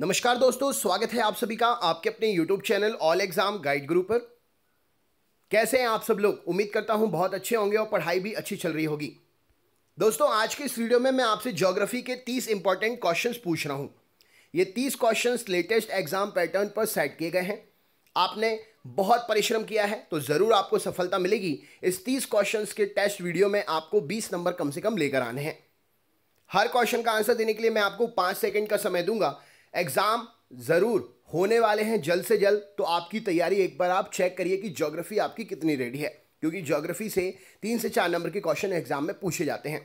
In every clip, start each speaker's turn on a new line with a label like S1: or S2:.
S1: नमस्कार दोस्तों स्वागत है आप सभी का आपके अपने YouTube channel all exam guide group पर कैसे हैं आप सब लोग उम्मीद करता हूं बहुत अच्छे होंगे और पढ़ाई भी अच्छी चल रही होगी दोस्तों आज के इस वीडियो में मैं आपसे ज्योग्राफी के 30 इंपॉर्टेंट क्वेश्चंस पूछ रहा हूं ये 30 क्वेश्चंस लेटेस्ट एग्जाम पैटर्न पर सेट किए गए हैं आपने बहुत परिश्रम किया है तो ज़रूर आपको सफलता मिलेगी इस तीस क्वेश्चन के टेस्ट वीडियो में आपको बीस नंबर कम से कम लेकर आने हैं हर क्वेश्चन का आंसर देने के लिए मैं आपको पाँच सेकंड का समय दूंगा एग्ज़ाम ज़रूर होने वाले हैं जल्द से जल्द तो आपकी तैयारी एक बार आप चेक करिए कि ज्योग्राफी आपकी कितनी रेडी है क्योंकि ज्योग्राफी से तीन से चार नंबर के क्वेश्चन एग्जाम में पूछे जाते हैं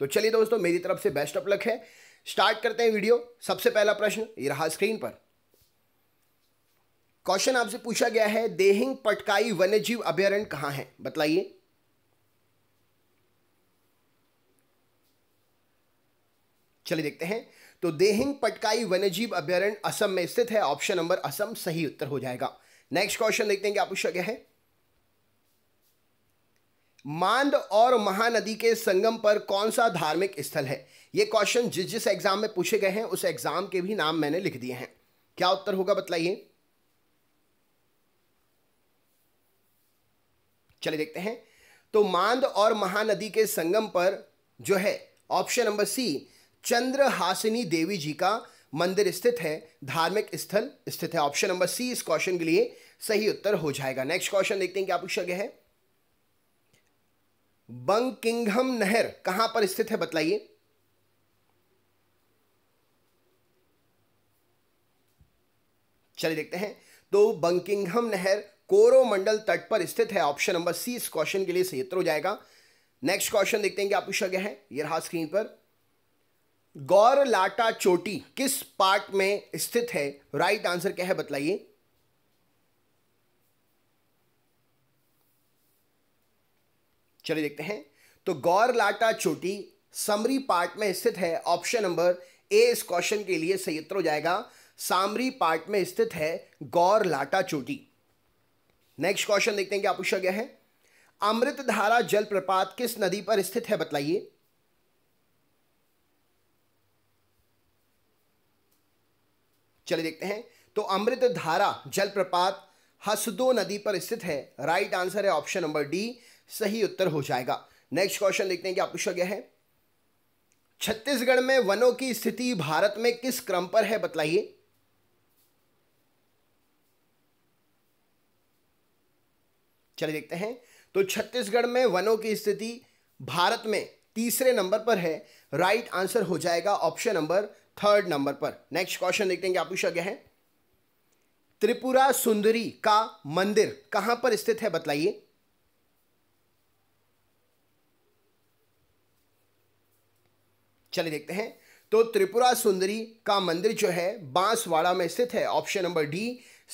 S1: तो चलिए दोस्तों मेरी तरफ से बेस्ट ऑफ लक है स्टार्ट करते हैं वीडियो सबसे पहला प्रश्न ये रहा स्क्रीन पर क्वेश्चन आपसे पूछा गया है देहिंग पटकाई वन्यजीव अभ्यारण्य कहा है बतलाइए चलिए देखते हैं तो देहिंग पटकाई वन्यजीव अभ्यारण्य असम में स्थित है ऑप्शन नंबर असम सही उत्तर हो जाएगा नेक्स्ट क्वेश्चन देखते हैं क्या पूछा गया है मांड और महानदी के संगम पर कौन सा धार्मिक स्थल है ये क्वेश्चन जिस जिस एग्जाम में पूछे गए हैं उस एग्जाम के भी नाम मैंने लिख दिए हैं क्या उत्तर होगा बतलाइए चलिए देखते हैं तो मांद और महानदी के संगम पर जो है option number C Chandrahasini Devi ji का मंदिर स्थित है धार्मिक स्थल स्थित है ऑप्शन नंबर सी इस क्वेश्चन के लिए सही उत्तर हो जाएगा नेक्स्ट क्वेश्चन देखते हैं क्या पूछा गया है बंकिंघम नहर कहां पर स्थित है बताइए चलिए देखते हैं तो बंकिंगम नहर कोरोमंडल तट पर स्थित है ऑप्शन नंबर सी इस क्वेश्चन के लिए सही उत्तर हो जाएगा नेक्स्ट क्वेश्चन देखते हैं क्या पूछा गया है ये रहा स्क्रीन पर गौरलाटा चोटी किस पार्ट में स्थित है राइट आंसर क्या है बतलाइए चलिए देखते हैं तो गौरलाटा चोटी समरी पार्ट में स्थित है ऑप्शन नंबर ए इस क्वेश्चन के लिए सही उत्तर हो जाएगा सामरी पार्ट में स्थित है गौरलाटा चोटी नेक्स्ट क्वेश्चन देखते हैं क्या पूछा गया है अमृतधारा जलप्रपात किस नदी पर स्थित है बताइए चलिए देखते हैं तो अमृत धारा जलप्रपात हसदो नदी पर स्थित है राइट आंसर है ऑप्शन नंबर डी सही उत्तर हो जाएगा नेक्स्ट क्वेश्चन देखते हैं क्या पूछा गया है छत्तीसगढ़ में वनों की स्थिति भारत में किस क्रम पर है बतलाइए चलिए देखते हैं तो छत्तीसगढ़ में वनों की स्थिति भारत में तीसरे नंबर पर है राइट आंसर हो जाएगा ऑप्शन नंबर थर्ड नंबर पर नेक्स्ट क्वेश्चन देखते हैं क्या पूछा गया है त्रिपुरा सुंदरी का मंदिर कहां पर स्थित है बतलाइए चलिए देखते हैं तो त्रिपुरा सुंदरी का मंदिर जो है बांसवाड़ा में स्थित है ऑप्शन नंबर डी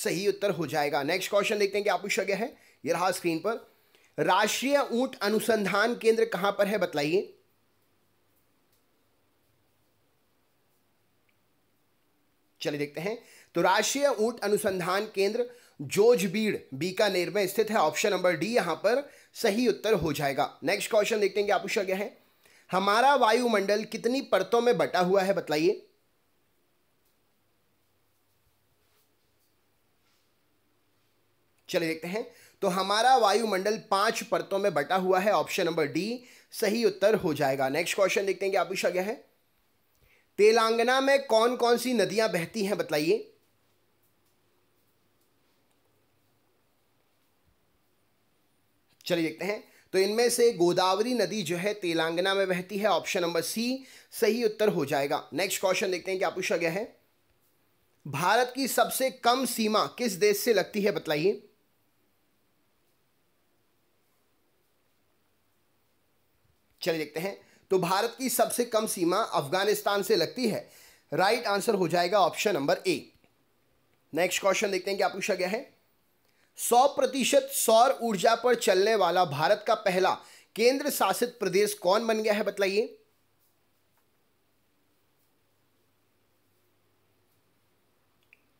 S1: सही उत्तर हो जाएगा नेक्स्ट क्वेश्चन देखते हैं क्या पूछा गया है यह रहा स्क्रीन पर राष्ट्रीय ऊंट अनुसंधान केंद्र कहां पर है बतलाइए चलिए देखते हैं तो राष्ट्रीय ऊंट अनुसंधान केंद्र जोजबीड़ बीकानेर में स्थित है ऑप्शन नंबर डी यहां पर सही उत्तर हो जाएगा नेक्स्ट क्वेश्चन देखते हैं पूछा गया है हमारा वायुमंडल कितनी परतों में बटा हुआ है बताइए चलिए देखते हैं तो हमारा वायुमंडल पांच परतों में बटा हुआ है ऑप्शन नंबर डी सही उत्तर हो जाएगा नेक्स्ट क्वेश्चन देखते हैं क्या पूछा गया है तेलंगाना में कौन कौन सी नदियां बहती हैं बताइए चलिए देखते हैं तो इनमें से गोदावरी नदी जो है तेलंगाना में बहती है ऑप्शन नंबर सी सही उत्तर हो जाएगा नेक्स्ट क्वेश्चन देखते हैं क्या पूछा गया है भारत की सबसे कम सीमा किस देश से लगती है बताइए चलिए देखते हैं तो भारत की सबसे कम सीमा अफगानिस्तान से लगती है राइट right आंसर हो जाएगा option number A next question देखते हैं क्या पूछा गया है सौ प्रतिशत सौर ऊर्जा पर चलने वाला भारत का पहला केंद्र शासित प्रदेश कौन बन गया है बताइए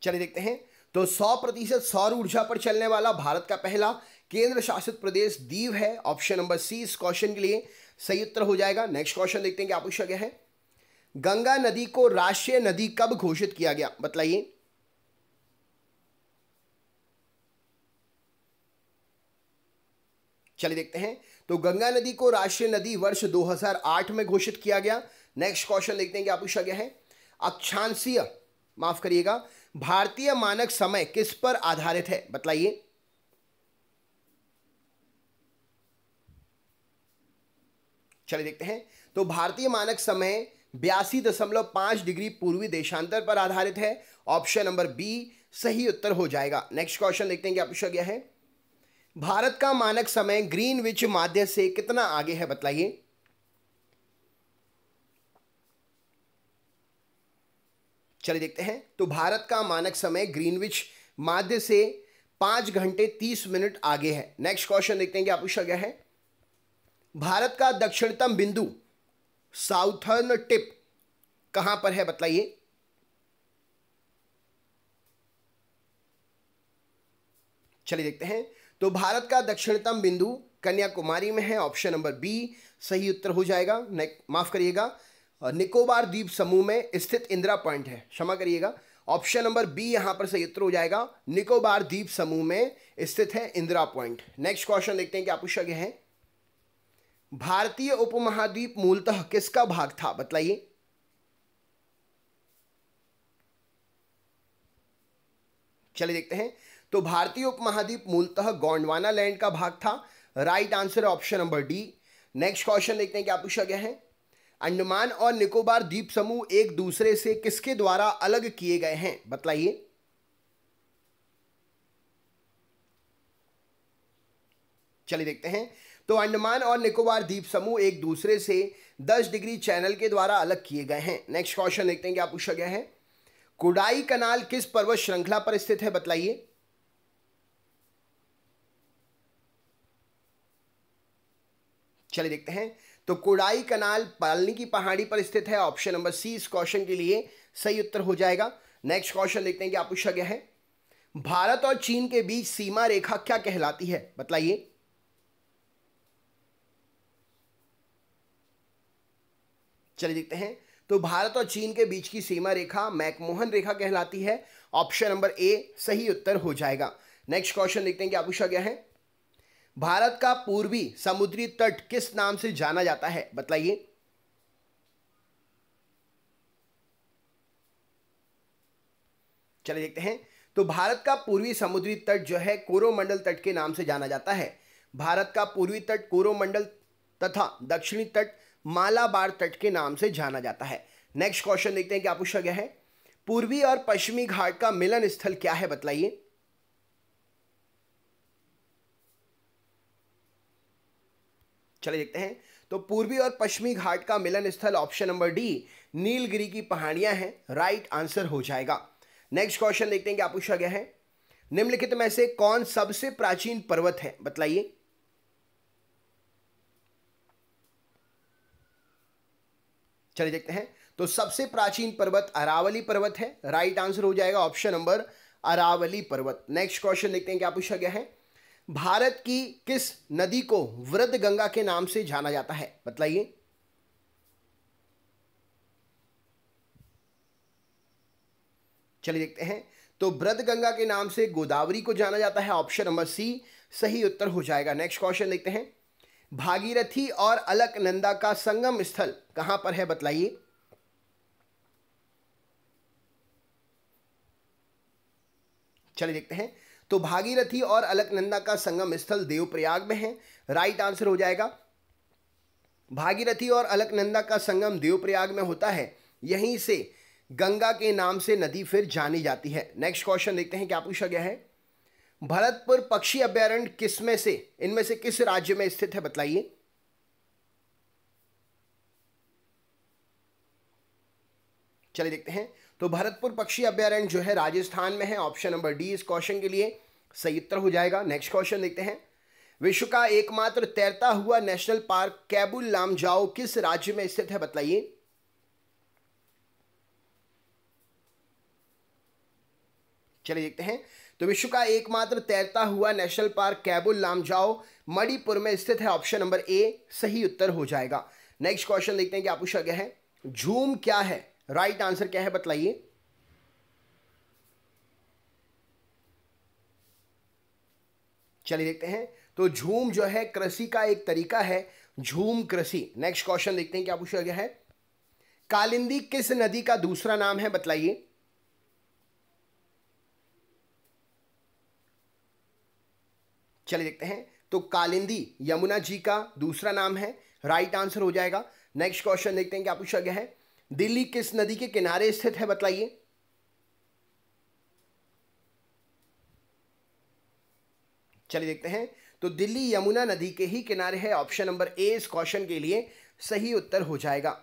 S1: चलिए देखते हैं तो 100 प्रतिशत सौर ऊर्जा पर चलने वाला भारत का पहला केंद्र शासित प्रदेश दीव है ऑप्शन नंबर सी इस क्वेश्चन के लिए सही उत्तर हो जाएगा नेक्स्ट क्वेश्चन देखते हैं क्या पूछा गया है गंगा नदी को राष्ट्रीय नदी कब घोषित किया गया बताइए चलिए देखते हैं तो गंगा नदी को राष्ट्रीय नदी वर्ष 2008 में घोषित किया गया नेक्स्ट क्वेश्चन देखते हैं क्या पूछा गया है अक्षांशीय माफ करिएगा भारतीय मानक समय किस पर आधारित है बताइए चलिए देखते हैं तो भारतीय मानक समय बयासी दशमलव पाँच डिग्री पूर्वी देशांतर पर आधारित है ऑप्शन नंबर बी सही उत्तर हो जाएगा नेक्स्ट क्वेश्चन देखते हैं क्या पूछा गया है भारत का मानक समय ग्रीन विच माध्य से कितना आगे है बताइए चलिए देखते हैं तो भारत का मानक समय ग्रीनविच माध्य से पांच घंटे तीस मिनट आगे है नेक्स्ट क्वेश्चन देखते हैं क्या पूछा गया है भारत का दक्षिणतम बिंदु साउथर्न टिप कहां पर है बतलाइए चलिए देखते हैं तो भारत का दक्षिणतम बिंदु कन्याकुमारी में है ऑप्शन नंबर बी सही उत्तर हो जाएगा माफ करिएगा निकोबार द्वीप समूह में स्थित इंदिरा पॉइंट है क्षमा करिएगा ऑप्शन नंबर बी यहां पर सही उत्तर हो जाएगा निकोबार द्वीप समूह में स्थित है इंदिरा पॉइंट नेक्स्ट क्वेश्चन देखते हैं क्या पूछा गया है भारतीय उपमहाद्वीप मूलतः किसका भाग था बतलाइए चलिए देखते हैं तो भारतीय उपमहाद्वीप मूलतः गोंडवाना लैंड का भाग था right answer option number D next question देखते हैं क्या पूछा गया है अंडमान और निकोबार द्वीप समूह एक दूसरे से किसके द्वारा अलग किए गए हैं बतलाइए चलिए देखते हैं तो अंडमान और निकोबार द्वीप समूह एक दूसरे से 10 डिग्री चैनल के द्वारा अलग किए गए हैं नेक्स्ट क्वेश्चन देखते हैं क्या पूछा गया है कुडाई कनाल किस पर्वत श्रृंखला पर स्थित है बताइए चलिए देखते हैं तो कुडाई कनाल पालनी की पहाड़ी पर स्थित है ऑप्शन नंबर सी इस क्वेश्चन के लिए सही उत्तर हो जाएगा नेक्स्ट क्वेश्चन देखते हैं क्या पूछा गया है भारत और चीन के बीच सीमा रेखा क्या कहलाती है बताइए चलिए देखते हैं तो भारत और चीन के बीच की सीमा रेखा मैकमोहन रेखा कहलाती है ऑप्शन नंबर ए सही उत्तर हो जाएगा नेक्स्ट क्वेश्चन देखते हैं क्या पूछा गया है भारत का पूर्वी समुद्री तट किस नाम से जाना जाता है बताइए चलिए देखते हैं तो भारत का पूर्वी समुद्री तट जो है कोरोमंडल तट के नाम से जाना जाता है भारत का पूर्वी तट कोरोमंडल तथा दक्षिणी तट मालाबार तट के नाम से जाना जाता है नेक्स्ट क्वेश्चन देखते हैं क्या पूछा गया है पूर्वी और पश्चिमी घाट का मिलन स्थल क्या है बतलाइए चले देखते हैं तो पूर्वी और पश्चिमी घाट का मिलन स्थल ऑप्शन नंबर डी नीलगिरी की पहाड़ियां हैं राइट आंसर हो जाएगा नेक्स्ट क्वेश्चन देखते हैं क्या पूछा गया है निम्नलिखित में से कौन सबसे प्राचीन पर्वत है बतलाइए चले देखते हैं तो सबसे प्राचीन पर्वत अरावली पर्वत है राइट आंसर हो जाएगा ऑप्शन नंबर अरावली पर्वत नेक्स्ट क्वेश्चन देखते हैं क्या पूछा गया है भारत की किस नदी को वृद्ध गंगा के नाम से जाना जाता है बतलाइए चलिए देखते हैं तो ब्रद गंगा के नाम से गोदावरी को जाना जाता है ऑप्शन नंबर सी सही उत्तर हो जाएगा नेक्स्ट क्वेश्चन देखते हैं भागीरथी और अलकनंदा का संगम स्थल कहां पर है बतलाइए चलिए देखते हैं तो भागीरथी और अलकनंदा का संगम स्थल देवप्रयाग में है राइट आंसर हो जाएगा भागीरथी और अलकनंदा का संगम देवप्रयाग में होता है यहीं से गंगा के नाम से नदी फिर जानी जाती है नेक्स्ट क्वेश्चन देखते हैं क्या पूछा गया है भरतपुर पक्षी अभ्यारण्य किस में से इनमें से किस राज्य में स्थित है बताइए चलिए देखते हैं तो भरतपुर पक्षी अभ्यारण्य जो है राजस्थान में है ऑप्शन नंबर डी इस क्वेश्चन के लिए सही उत्तर हो जाएगा नेक्स्ट क्वेश्चन देखते हैं विश्व का एकमात्र तैरता हुआ नेशनल पार्क कैबुल लामजाओ किस राज्य में स्थित है बताइए चलिए देखते हैं तो विश्व का एकमात्र तैरता हुआ नेशनल पार्क कैबुल लामजाओ मणिपुर में स्थित है ऑप्शन नंबर ए सही उत्तर हो जाएगा नेक्स्ट क्वेश्चन देखते हैं क्या पूछा गया है झूम क्या है राइट right आंसर क्या है बतलाइए चलिए देखते हैं तो झूम जो है कृषि का एक तरीका है झूम कृषि नेक्स्ट क्वेश्चन देखते हैं क्या पूछा गया है कालिंदी किस नदी का दूसरा नाम है बतलाइए चलिए देखते हैं तो कालिंदी यमुना जी का दूसरा नाम है राइट आंसर हो जाएगा नेक्स्ट क्वेश्चन देखते हैं क्या पूछा गया है दिल्ली किस नदी के किनारे स्थित है बताइए चलिए देखते हैं तो दिल्ली यमुना नदी के ही किनारे है ऑप्शन नंबर ए इस क्वेश्चन के लिए सही उत्तर हो जाएगा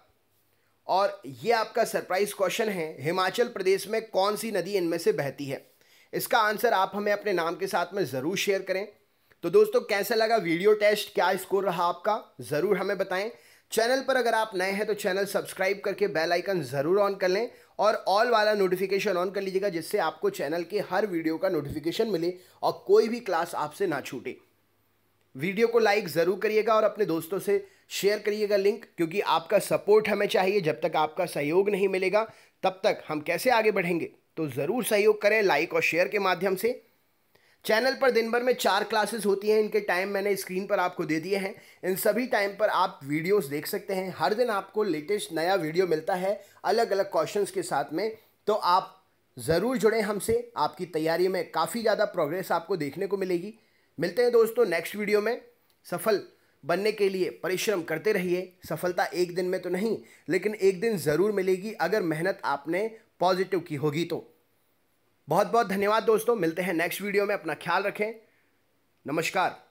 S1: और यह आपका सरप्राइज क्वेश्चन है हिमाचल प्रदेश में कौन सी नदी इनमें से बहती है इसका आंसर आप हमें अपने नाम के साथ में ज़रूर शेयर करें तो दोस्तों कैसा लगा वीडियो टेस्ट क्या स्कोर रहा आपका ज़रूर हमें बताएं चैनल पर अगर आप नए हैं तो चैनल सब्सक्राइब करके बेल आइकन ज़रूर ऑन कर लें और ऑल वाला नोटिफिकेशन ऑन कर लीजिएगा जिससे आपको चैनल के हर वीडियो का नोटिफिकेशन मिले और कोई भी क्लास आपसे ना छूटे वीडियो को लाइक ज़रूर करिएगा और अपने दोस्तों से शेयर करिएगा लिंक क्योंकि आपका सपोर्ट हमें चाहिए जब तक आपका सहयोग नहीं मिलेगा तब तक हम कैसे आगे बढ़ेंगे तो ज़रूर सहयोग करें लाइक और शेयर के माध्यम से चैनल पर दिन भर में चार क्लासेस होती हैं इनके टाइम मैंने स्क्रीन पर आपको दे दिए हैं इन सभी टाइम पर आप वीडियोस देख सकते हैं हर दिन आपको लेटेस्ट नया वीडियो मिलता है अलग अलग क्वेश्चंस के साथ में तो आप ज़रूर जुड़ें हमसे आपकी तैयारी में काफ़ी ज़्यादा प्रोग्रेस आपको देखने को मिलेगी मिलते हैं दोस्तों नेक्स्ट वीडियो में सफल बनने के लिए परिश्रम करते रहिए सफलता एक दिन में तो नहीं लेकिन एक दिन ज़रूर मिलेगी अगर मेहनत आपने पॉजिटिव की होगी तो बहुत बहुत धन्यवाद दोस्तों मिलते हैं नेक्स्ट वीडियो में अपना ख्याल रखें नमस्कार